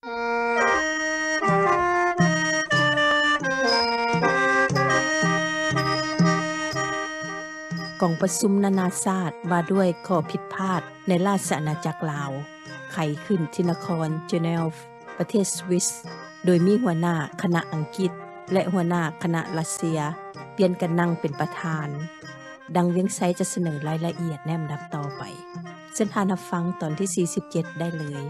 กองประชุมนานาชาติว่าด้วยข้อผิดพลาดในราชอาณาจักรลาว ไขขึ้นที่นครเจเนฟประเทศสวิส โดยมีหัวหน้าคณะอังกฤษ และหัวหน้าคณะรัสเซีย เปลี่ยนกันนั่งเป็นประธาน ดังเวียงไซจะเสนอรายละเอียดแนมดับต่อไปเส้นทานฟังตอนที่ 47 ได้เลย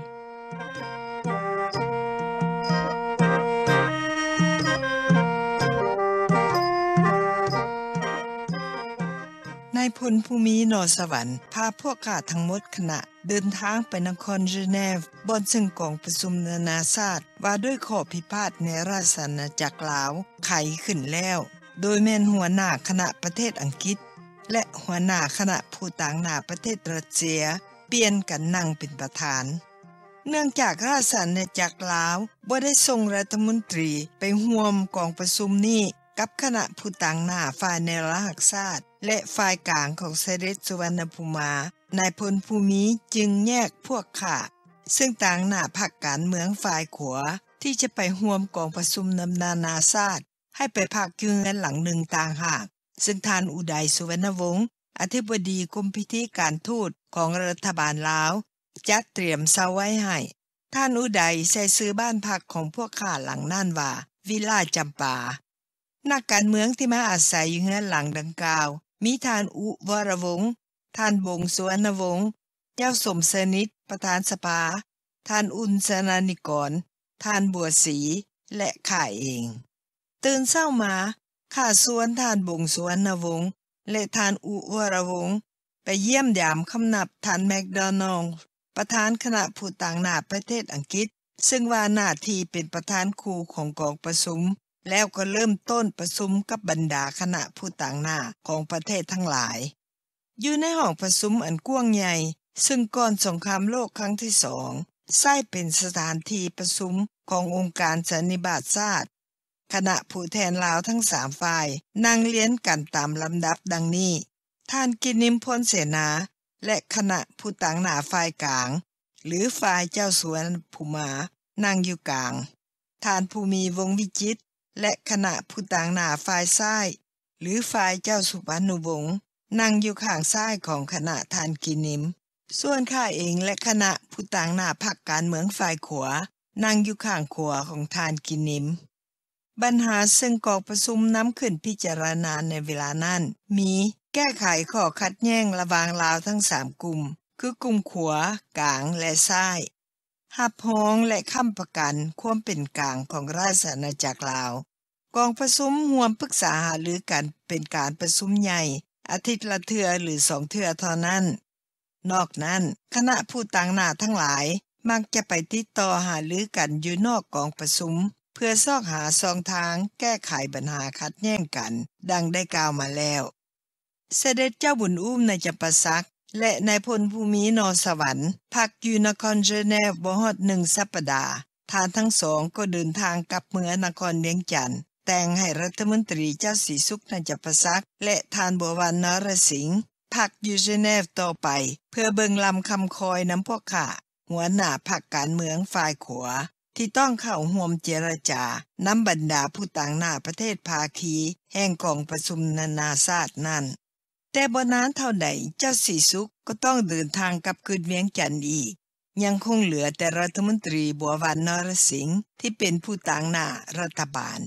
พลภูมินอสวรรค์พาพวกข้าทั้งหมดขณะเดินทางไปนครเจเนฟบนซึ่งกองประชุมนานาชาติว่าด้วยข้อพิพาทในราชอาณาจักรลาวไขขึ้นแล้ว โดยแม่นหัวหน้าคณะประเทศอังกฤษ และหัวหน้าคณะผู้ต่างหน้าประเทศรัสเซีย เปลี่ยนกันนั่งเป็นประธาน เนื่องจากราชอาณาจักรลาวบ่ได้ส่งรัฐมนตรีไปห่วมกองประชุมนี้กับคณะผู้ต่างหน้าฝ่ายเนรหักษาตและฝ่ายกลางของเสด็จสุวรรณภูมานายพลภูมิจึงแยกพวกข่าซึ่งต่างหน้าผักการเมืองฝ่ายขวาที่จะไปห่วมกองประสุมนำนานาซาตให้ไปพักยืนหลังหนึ่งต่างหากซึ่งทานอุดัยสุวรรณวงศ์อธิบดีกรมพิธีการทูตของรัฐบาลลาวจัดเตรียมเสาไว้ให้ท่านอุดัยใช้ซื้อบ้านพักของพวกข้าหลังน่านว่าวิลาจำปานักการเมืองที่มาอาศัยอยู่เงือนหลังดังกล่าว มีทานอุวรวงศ์ ท่านบงสุวรรณวงศ์เจ้าสมสนิท ประธานสภา ท่านอุนสนานิกร ท่านบัวศรี และข่าเอง ตื่นเศร้ามา ข้าสวนท่านบงสวนณวงศ์และท่านอุวรวงศ์ไปเยี่ยมยามคำนับท่านแมคโดนัลประธานคณะผู้ต่างหนาประเทศอังกฤษ ซึ่งว่าหน้าที่เป็นประธานครูของกองประสุมแล้วก็เริ่มต้นประชุมกับบรรดาคณะผู้ต่างหน้า ของประเทศทั้งหลาย อยู่ในห้องประชุมอันกว้างใหญ่ซึ่งก่อนสงครามโลกครั้งที่สองใช้เป็นสถานที่ประชุมขององค์การสันนิบาตชาติคณะผู้แทนลาวทั้งสามฝ่ายนั่งเลี้ยนกันตามลำดับดังนี้ ท่านกินิมพลเสนา และคณะผู้ต่างหน้าฝ่ายกลาง หรือฝ่ายเจ้าสวนภูมานั่งอยู่กลาง ท่านภูมีวงวิจิตและขณะผู้ต่างหน้าฝ่ายซ้ายหรือฝ่ายเจ้าสุพรรณวงศ์นั่งอยู่ข้างซ้ายของคณะทานกินิมส่วนข้าเองและคณะผู้ต่างหน้าพักการเมืองฝ่ายขวานั่งอยู่ข้างขวาของทานกินิมปัญหาซึ่งกองประชุมน้ำขึ้นพิจารณาในเวลานั้นมีแก้ไขข้อคัดแย้งระหว่างลาวทั้งสามกลุ่ม คือกลุ่มขวากลางและซ้ายหับหองและค้ำประกันควมเป็นกลางของราชอาณาจักรลาว กองประสุมหวมปรึกษาหารือกันเป็นการประสุมใหญ่อาทิตย์ละเทือหรือสองเทือเท่านั้น นอกนั้น คณะผู้ต่างหน้าทั้งหลายมักจะไปติดต่อหารือกันอยู่นอกกองประสุม เพื่อซอกหาซองทางแก้ไขปัญหาขัดแย้งกัน ดังได้กล่าวมาแล้ว เสด็จเจ้าบุญอุ้มในจำปาสักและนายพลภูมินอสวรรค์พักยูนครเจเนฟบอฮอดหนึ่งสัปดาห์ทานทั้งสองก็เดินทางกลับเมืองนครเลียงจัน แต่งให้รัฐมนตรีเจ้าสีสุขนันจประซัก และทานบัววันนรสิงห์พักยูเจเนฟต่อไป เพื่อเบิงลำคำคอยน้ำพวกขะหัวหน้าพักการเมืองฝ่ายขวที่ต้องเข้าห่วมเจรจาน้ำบรรดาผู้ต่างหน้าประเทศภาคี แห่งกองประชุมนานาชาตินั่นแต่บนานเท่าใดเจ้าสีสุกก็ต้องเดินทางกลับคืนเวียงจันทร์อีก ยังคงเหลือแต่รัฐมนตรีบัววันนรสิงห์ที่เป็นผู้ต่างหน้ารัฐบาล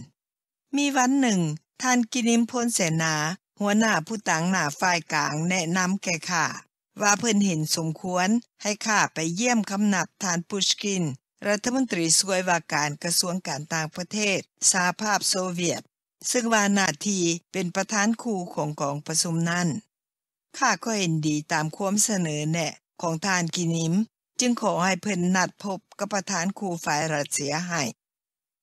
มีวันหนึ่งท่านกินิมพลเสนา หัวหน้าผู้ต่างหน้าฝ่ายกลางแนะนำแก่ข้าว่าเพิ่นเห็นสมควรให้ข้าไปเยี่ยมคำนับทานปุชกิน รัฐมนตรีสวยว่าการกระทรวงการต่างประเทศสาภาพโซเวียตซึ่งว่านาทีเป็นประธานคู่ของกองประชุมนั่นข้าก็เห็นดีตามความเสนอแนะของทานกินิม จึงขอให้เพิ่นนัดพบ กับประธานครูฝ่ายรัสเสียให้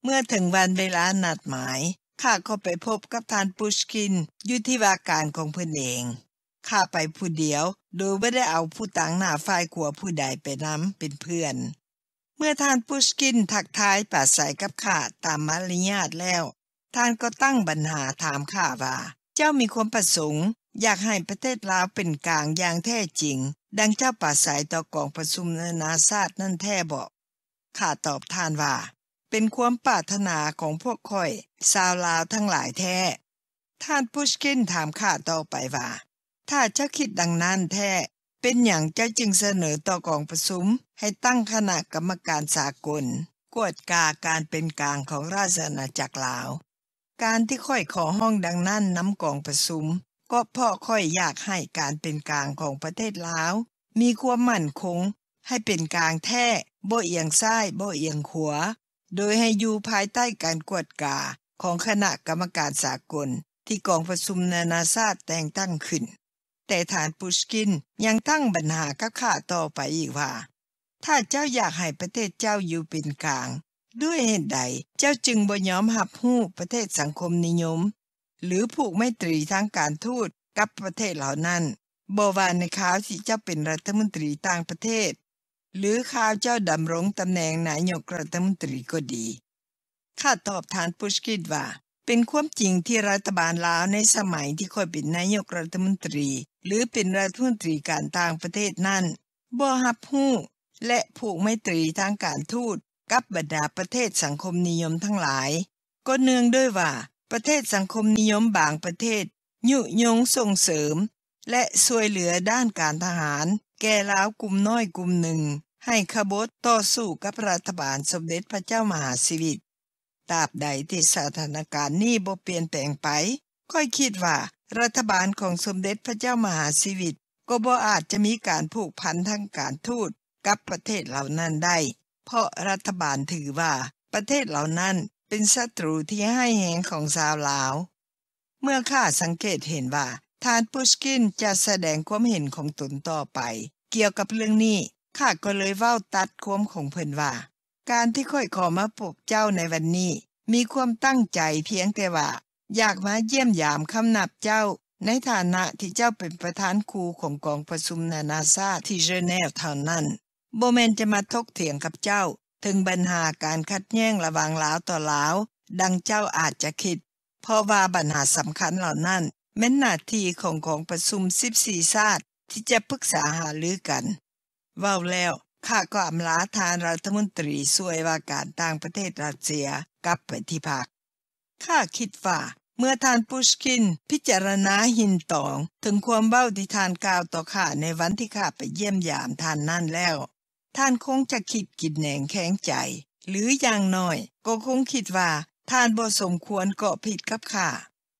เมื่อถึงวันเวลานัดหมาย ข้าก็ไปพบกับทานปุชกินอยู่ที่วาการของเพิ่นเอง ข้าไปผู้เดียวโดยไม่ได้เอาผู้ต่างหน้าฝ่ายขัวผู้ใดไปน้ำเป็นเพื่อน เมื่อทานปุชกินทักทายปาสายกับข้าตามมารยาทแล้วท่านก็ตั้งปัญหาถามข้าว่าเจ้ามีความประสงค์ อยากให้ประเทศลาวเป็นกลางอย่างแท้จริง ดังเจ้าป่าสายต่อกองประชุมนานาชาตินั่นแท้บอกข้าตอบท่านว่า เป็นความปรารถนาของพวกค่อยชาวลาวทั้งหลายแท้ท่านพุชกินถามข้าต่อไปว่า ถ้าเจ้าคิดดังนั้นแท้เป็นอย่างเจ้าจึงเสนอต่อกองประชุม ให้ตั้งคณะกรรมการสากลกวดกาการเป็นกลางของราชอาณาจักรลาวการที่ค่อยขอห้องดังนั้นน้ำกองประุมก็เพ่าะ่อยอยากให้การเป็นกลางของประเทศลาว มีความมั่นคงให้เป็นกลางแท้บ่เอียงซ้ายบ่เอียงขวาโดยให้อยู่ภายใต้การกวดกาของคณะกรรมการสากลที่กองประชุมนานาชาติแต่งตั้งขึ้น แต่ฐานปุชกินยังตั้งปัญหากับข้าต่อไปอีกว่า ถ้าเจ้าอยากให้ประเทศเจ้าอยู่เป็นกลางด้วยเหตุใดเจ้าจึงบ่ยอมหับหู้ประเทศสังคมนิยมหรือผูกไม่ตรีทางการทูตกับประเทศเหล่านั้นบ่วาาในข่าวที่เจ้าเป็นรัฐมนตรีต่างประเทศ หรือข่าวเจ้าดำรงตำแหน่งนายกรัฐมนตรีก็ดีข้าตอบทานปุชกิดว่า เป็นความจริงที่รัฐบาลลาวในสมัยที่คอยเป็นนายกรัฐมนตรี หรือเป็นรัฐมนตรีการต่างประเทศนั้นบ่ฮับหู้และผูกไม่ตรีทางการทูตกับบรรดาประเทศสังคมนิยมทั้งหลาย ก็เนื่องด้วยว่าประเทศสังคมนิยมบางประเทศ ยุยงส่งเสริม และช่วยเหลือด้านการทหาร แก่ลาวกลุ่มน้อยกลุ่มหนึ่ง ให้ขบฏต่อสู้กับรัฐบาลสมเด็จพระเจ้ามหาสิวิตตราบใดที่สถานการณ์นี้บ่เปลี่ยนแปลงไป ค่อยคิดว่า รัฐบาลของสมเด็จพระเจ้ามหาสิวิตก็บ่อาจจะมีการผูกพันทางการทูตกับประเทศเหล่านั้นได้เพราะรัฐบาลถือว่าประเทศเหล่านั้นเป็นศัตรูที่ให้แหงของชาวลาว เมื่อข้าสังเกตเห็นว่าทานปุชกินจะแสดงความเห็นของตนต่อไป เกี่ยวกับเรื่องนี้ข้าก็เลยเว้าตัดความของเพิ่นว่า การที่ค่อยขอมาพบเจ้าในวันนี้ มีความตั้งใจเพียงแต่ว่าอยากมาเยี่ยมยามคำนับเจ้าในฐานะที่เจ้าเป็นประธานครูของกองประชุมนานาชาติที่เจเนฟวเท่านั้นโบเมนจะมาทกเถียงกับเจ้า ถึงปัญหาการคัดแย่งระหว่างลาวต่อลาว ดังเจ้าอาจจะคิด เพราะว่าปัญหาสำคัญเหล่านั้นแม้นหน้าที่ของของประชุมสิบสี่ชาติที่จะปรึกษาหารือกันว่าแล้ว ข้าก็อำลาทานรัฐมนตรีช่วยว่าการต่างประเทศรัสเซียกลับไปที่พักข้าคิดว่า เมื่อทานปุชกินพิจารณาหินตองถึงความเบ้าที่ทานกล่าวต่อข้าในวันที่ข้าไปเยี่ยมยามทานนั่นแล้วท่านคงจะคิดกิดแหนงแข็งใจ หรืออย่างน้อย ก็คงคิดว่า ท่านบ่สมควรเกาะผิดกับข้า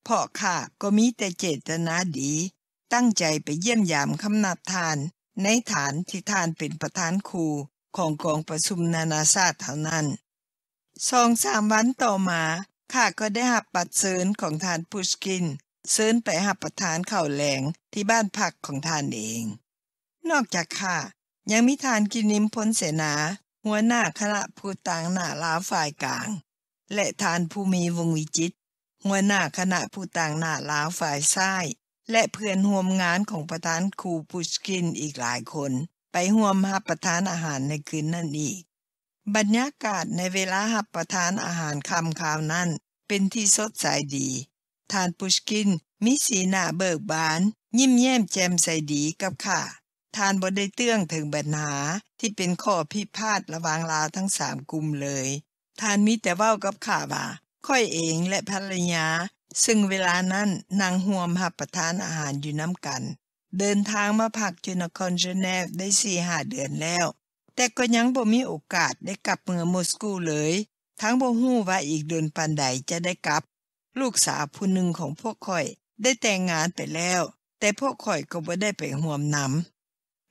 เพราะข้าก็มีแต่เจตนาดี ตั้งใจไปเยี่ยมยามคำนับทาน ในฐานที่ท่านเป็นประธานครูของกองประชุมนานาชาติเท่านั้นสองสามวันต่อมาข้าก็ได้หับปัดเซินของทานพุชกินเซินไปหับประธานเข่าแหลงที่บ้านพักของทานเอง นอกจากข้ายังมิทานกินิมพ้นเสนา หัวหน้าคณะผู้ต่างหน้าล้าฝ่ายกลาง และทานภูมีวงวิจิตหัวหน้าคณะผู้ต่างหน้าล้าฝ่ายซ้ายและเพื่อนห่วมงานของประธานครูปุชกินอีกหลายคน ไปห่วมหับประทานอาหารในคืนนั่นอีก บรรยากาศในเวลาหับประทานอาหารคำคาวนั้น เป็นที่สดใสดีทานปุชกินมิสีหน้าเบิกบาน ยิ้มแย้มแจ่มใสดีกับข้าทานบ่ได้เตื้องถึงปัญหาที่เป็นข้อพิพาทระหว่างลาทั้งสามกลุ่มเลย ทานมีแต่เว้ากับข้าว่าค่อยเองและภรรยา ซึ่งเวลานั้นนางห่วมหับประทานอาหารอยู่น้ำกัน เดินทางมาพักอยู่นครเจเนฟได้สี่หาเดือนแล้ว แต่ก็ยังบ่มีโอกาสได้กลับเมืองมอสโกเลย ทั้งบ่ฮู้ว่าอีกเดือนปานใดจะได้กลับ ลูกสาวผู้หนึ่งของพวกข่อยได้แต่งงานไปแล้ว แต่พวกข่อยก็บ่ได้ไปห่วมนำ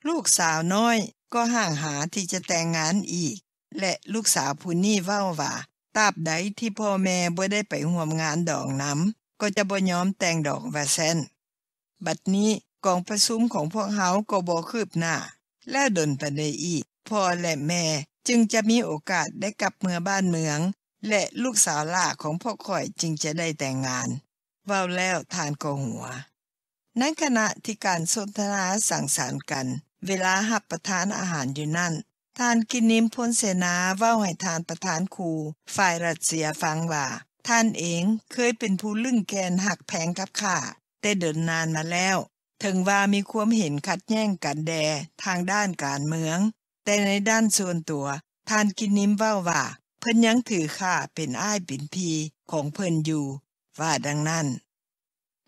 ลูกสาวน้อยก็ห่างหาที่จะแต่งงานอีก และลูกสาวผู้นี้เว้าว่าตราบใดที่พ่อแม่บ่ได้ไปห่วมงานดอกน้ำก็จะบ่ยอมแต่งดอกว่าแซนบัดนี้กองประชุมของพวกเฮาก็บ่คืบหน้า แล้วดนไปได้อีกพ่อและแม่จึงจะมีโอกาสได้กลับเมืองบ้านเมือง และลูกสาวล่าของพ่อข่อยจึงจะได้แต่งงาน เว้าแล้วทานก็หัวนั้นขณะที่การสนทนาสั่งสารกันเวลาหับประทานอาหารอยู่นั่นทานกินนิมพลเสนาเว้าให้ทานประธานครูฝ่ายรัสเซียฟังว่า ท่านเองเคยเป็นผู้ลึ่งแกนหักแพงกับข้าแต่เดินนานมาแล้ว ถึงว่ามีความเห็นขัดแย้งกันแดทางด้านการเมือง แต่ในด้านส่วนตัวท่านกินนิมเว้าว่า เพิ่นยังถือข้าเป็นอ้ายปินพีของเพิ่นอยู่ ว่าดังนั้น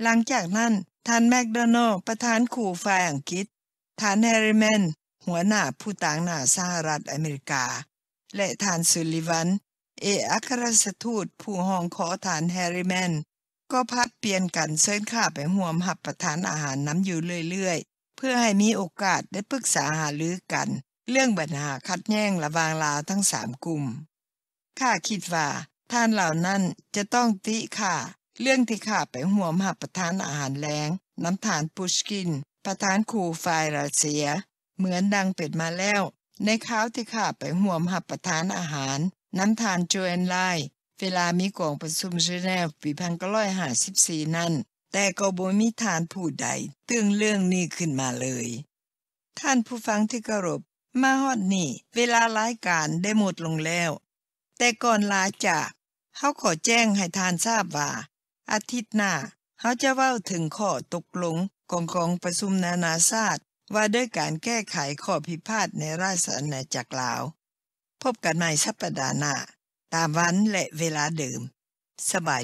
หลังจากนั้นท่านแมคโดนัลประธานขู่ฝ่ายอังกฤษฐานแฮร์ริแมนหัวหน้าผู้ต่างหน้าสหรัฐอเมริกา และฐานซูลิวันเออัครราชทูตผู้ห้องขอฐานแฮร์ริแมนก็พัดเปลี่ยนกันเสินข้าไปห่วมหับประทานอาหารน้ำอยู่เรื่อยๆ เพื่อให้มีโอกาสได้ปรึกษาหารือกัน เรื่องบัญหาคัดแย่งระวางลาทั้งสามกลุ่มข้าคิดว่า ท่านเหล่านั้นจะต้องติข้าเรื่องที่ข้าไปห่วมหับประทานอาหารแรงน้ำฐานปุชกินประธานขู่ฝ่ายรัสเซีย เหมือนดังเป็ดมาแล้ว ในข้าวที่ข้าไปห่วมหับประธานอาหาร น้ำทานจอนไล่เวลามีกองประชุมเนแนลปีพันก้ร้อยห้าสิบสี่นั่น แต่ก็บ่มีทานผู้ใด ตึงเรื่องนี้ขึ้นมาเลย ท่านผู้ฟังที่กรบมาฮอดนี่ เวลารายการได้หมดลงแล้ว แต่ก่อนลาจากเขาขอแจ้งให้ทานทราบว่าอาทิตย์หน้าเขาจะเว้าถึงข้อตกลงของของประชุมนานาชาติว่าด้วยการแก้ไขข้อพิพาทในราชอาณาจักรลาว พบกันใหม่สัปดาห์หน้า ตามวันและเวลาเดิมสบาย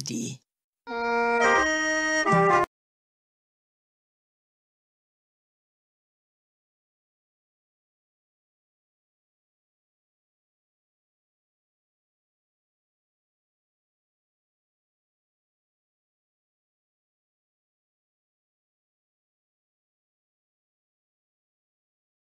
ดี